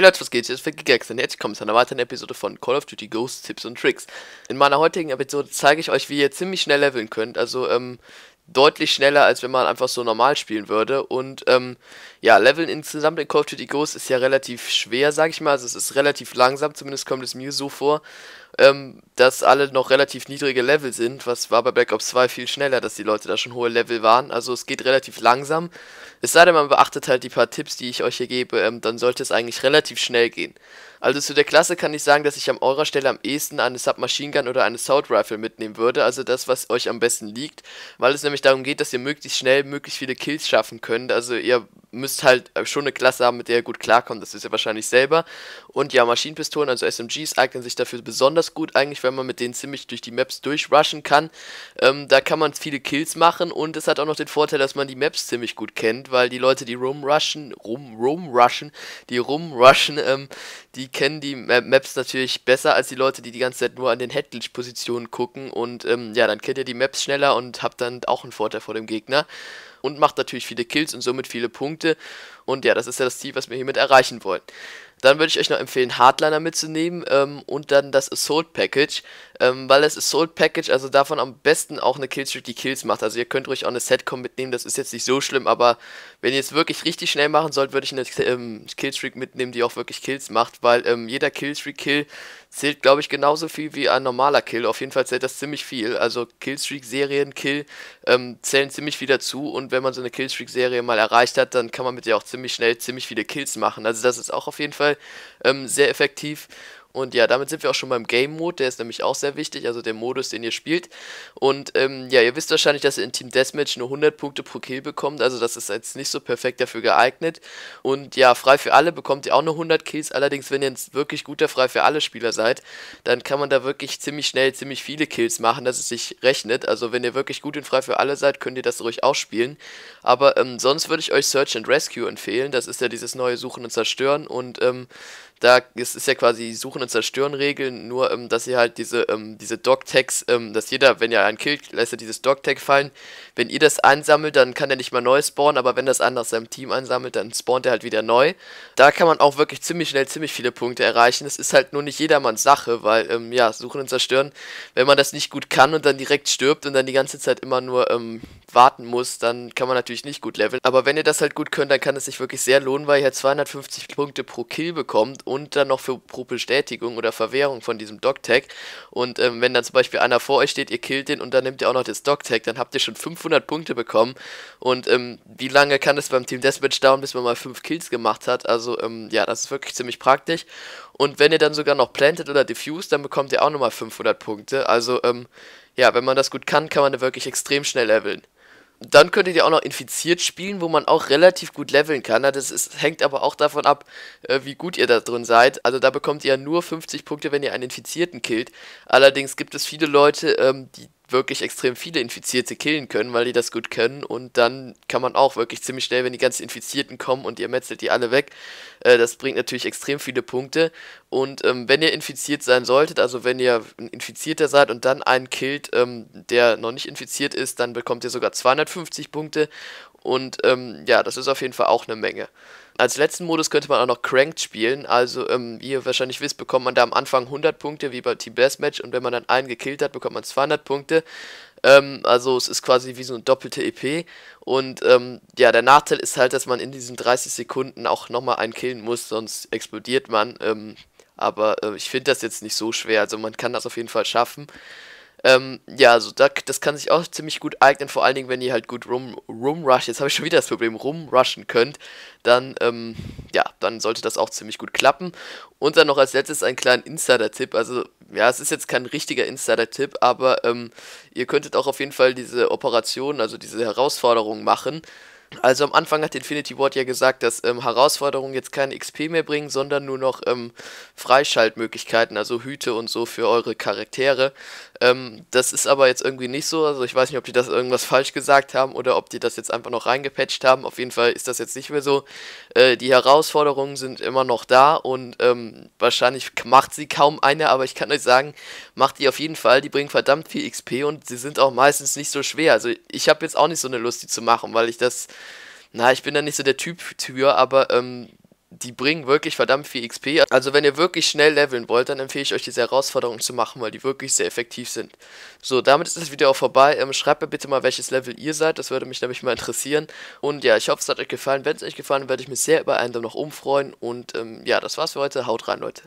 Hey Leute, was geht? Hier ist Ficky und herzlich willkommen zu einer weiteren Episode von Call of Duty Ghosts Tipps und Tricks. In meiner heutigen Episode zeige ich euch, wie ihr ziemlich schnell leveln könnt. Also, ähm, deutlich schneller, als wenn man einfach so normal spielen würde. Und ähm, ja, Leveln insgesamt in Call of Duty Ghost ist ja relativ schwer, sag ich mal. Also es ist relativ langsam, zumindest kommt es mir so vor, ähm, dass alle noch relativ niedrige Level sind. Was war bei Black Ops 2 viel schneller, dass die Leute da schon hohe Level waren. Also es geht relativ langsam. Es sei denn, man beachtet halt die paar Tipps, die ich euch hier gebe, ähm, dann sollte es eigentlich relativ schnell gehen. Also zu der Klasse kann ich sagen, dass ich an eurer Stelle am ehesten eine Submachine Gun oder eine Sound Rifle mitnehmen würde. Also das, was euch am besten liegt, weil es nämlich euch darum geht, dass ihr möglichst schnell möglichst viele Kills schaffen könnt. Also ihr müsst halt äh, schon eine Klasse haben, mit der ihr gut klarkommt. Das ist ihr wahrscheinlich selber. Und ja, Maschinenpistolen, also SMGs, eignen sich dafür besonders gut eigentlich, weil man mit denen ziemlich durch die Maps durchrushen kann. Ähm, da kann man viele Kills machen und es hat auch noch den Vorteil, dass man die Maps ziemlich gut kennt, weil die Leute, die rumrushen, rum, rumrushen, die rumrushen, ähm, die kennen die Maps natürlich besser als die Leute, die die ganze Zeit nur an den Headlich-Positionen gucken. Und ähm, ja, dann kennt ihr die Maps schneller und habt dann auch ein einen Vorteil vor dem Gegner und macht natürlich viele Kills und somit viele Punkte. Und ja, das ist ja das Ziel, was wir hiermit erreichen wollen. Dann würde ich euch noch empfehlen, Hardliner mitzunehmen ähm, und dann das Assault Package, ähm, weil das Assault Package also davon am besten auch eine Killstreak die Kills macht. Also ihr könnt ruhig auch eine Setcom mitnehmen, das ist jetzt nicht so schlimm, aber wenn ihr es wirklich richtig schnell machen sollt, würde ich eine ähm, Killstreak mitnehmen, die auch wirklich Kills macht, weil ähm, jeder Killstreak-Kill -Kill zählt, glaube ich, genauso viel wie ein normaler Kill. Auf jeden Fall zählt das ziemlich viel. Also Killstreak-Serien, Kill ähm, zählen ziemlich viel dazu. Und wenn man so eine Killstreak-Serie mal erreicht hat, dann kann man mit ihr auch ziemlich schnell ziemlich viele Kills machen. Also das ist auch auf jeden Fall ähm, sehr effektiv. Und ja, damit sind wir auch schon beim Game Mode, der ist nämlich auch sehr wichtig, also der Modus, den ihr spielt. Und ähm, ja, ihr wisst wahrscheinlich, dass ihr in Team Deathmatch nur 100 Punkte pro Kill bekommt, also das ist jetzt nicht so perfekt dafür geeignet. Und ja, frei für alle bekommt ihr auch nur 100 Kills, allerdings wenn ihr jetzt wirklich guter frei für alle Spieler seid, dann kann man da wirklich ziemlich schnell ziemlich viele Kills machen, dass es sich rechnet. Also wenn ihr wirklich gut in frei für alle seid, könnt ihr das ruhig ausspielen. Aber ähm, sonst würde ich euch Search and Rescue empfehlen, das ist ja dieses neue Suchen und Zerstören und ähm, da ist, ist ja quasi Suchen Suchen und Zerstören regeln, nur ähm, dass ihr halt diese, ähm, diese Dog-Tags, ähm, dass jeder, wenn ihr einen killt, lässt er dieses Dog-Tag fallen. Wenn ihr das einsammelt, dann kann er nicht mal neu spawnen, aber wenn das andere aus seinem Team einsammelt, dann spawnt er halt wieder neu. Da kann man auch wirklich ziemlich schnell ziemlich viele Punkte erreichen. Das ist halt nur nicht jedermanns Sache, weil, ähm, ja, Suchen und Zerstören, wenn man das nicht gut kann und dann direkt stirbt und dann die ganze Zeit immer nur ähm, warten muss, dann kann man natürlich nicht gut leveln. Aber wenn ihr das halt gut könnt, dann kann es sich wirklich sehr lohnen, weil ihr halt 250 Punkte pro Kill bekommt und dann noch für pro Bestätigung Beeinträchtigung oder Verwehrung von diesem Dog-Tag. Und ähm, wenn dann zum Beispiel einer vor euch steht, ihr killt den und dann nimmt ihr auch noch das Dog-Tag, dann habt ihr schon 500 Punkte bekommen. Und ähm, wie lange kann es beim Team Deathmatch dauern, bis man mal 5 Kills gemacht hat? Also ähm, ja, das ist wirklich ziemlich praktisch. Und wenn ihr dann sogar noch plantet oder diffused, dann bekommt ihr auch nochmal 500 Punkte. Also ähm, ja, wenn man das gut kann, kann man da wirklich extrem schnell leveln dann könntet ihr auch noch infiziert spielen, wo man auch relativ gut leveln kann. Das ist, hängt aber auch davon ab, äh, wie gut ihr da drin seid. Also da bekommt ihr nur 50 Punkte, wenn ihr einen Infizierten killt. Allerdings gibt es viele Leute, ähm, die wirklich extrem viele Infizierte killen können, weil die das gut können. Und dann kann man auch wirklich ziemlich schnell, wenn die ganzen Infizierten kommen und ihr metzelt die alle weg, äh, das bringt natürlich extrem viele Punkte. Und ähm, wenn ihr infiziert sein solltet, also wenn ihr ein Infizierter seid und dann einen killt, ähm, der noch nicht infiziert ist, dann bekommt ihr sogar 250 Punkte. Und ähm, ja, das ist auf jeden Fall auch eine Menge als letzten Modus könnte man auch noch Cranked spielen. Also, ähm, wie ihr wahrscheinlich wisst, bekommt man da am Anfang 100 Punkte, wie bei Team Match. Und wenn man dann einen gekillt hat, bekommt man 200 Punkte. Ähm, also, es ist quasi wie so eine doppelte EP. Und ähm, ja, der Nachteil ist halt, dass man in diesen 30 Sekunden auch nochmal einen killen muss, sonst explodiert man. Ähm, aber äh, ich finde das jetzt nicht so schwer. Also, man kann das auf jeden Fall schaffen. Ähm, ja, also da, das kann sich auch ziemlich gut eignen, vor allen Dingen, wenn ihr halt gut rum, rumrusht, jetzt habe ich schon wieder das Problem, rumrushen könnt, dann, ähm, ja, dann sollte das auch ziemlich gut klappen. Und dann noch als letztes einen kleinen Insider-Tipp, also, ja, es ist jetzt kein richtiger Insider-Tipp, aber ähm, ihr könntet auch auf jeden Fall diese Operation, also diese Herausforderung machen, also am Anfang hat Infinity Ward ja gesagt, dass ähm, Herausforderungen jetzt keine XP mehr bringen, sondern nur noch ähm, Freischaltmöglichkeiten, also Hüte und so für eure Charaktere. Ähm, das ist aber jetzt irgendwie nicht so. Also ich weiß nicht, ob die das irgendwas falsch gesagt haben oder ob die das jetzt einfach noch reingepatcht haben. Auf jeden Fall ist das jetzt nicht mehr so. Äh, die Herausforderungen sind immer noch da und ähm, wahrscheinlich macht sie kaum eine, aber ich kann euch sagen, macht die auf jeden Fall. Die bringen verdammt viel XP und sie sind auch meistens nicht so schwer. Also ich habe jetzt auch nicht so eine Lust, die zu machen, weil ich das na, ich bin da nicht so der Typ für, aber ähm, die bringen wirklich verdammt viel XP. Also wenn ihr wirklich schnell leveln wollt, dann empfehle ich euch diese Herausforderungen zu machen, weil die wirklich sehr effektiv sind. So, damit ist das Video auch vorbei. Ähm, schreibt mir bitte mal, welches Level ihr seid. Das würde mich nämlich mal interessieren. Und ja, ich hoffe, es hat euch gefallen. Wenn es euch gefallen hat, werde ich mich sehr über einen Daumen nach oben freuen. Und ähm, ja, das war's für heute. Haut rein, Leute.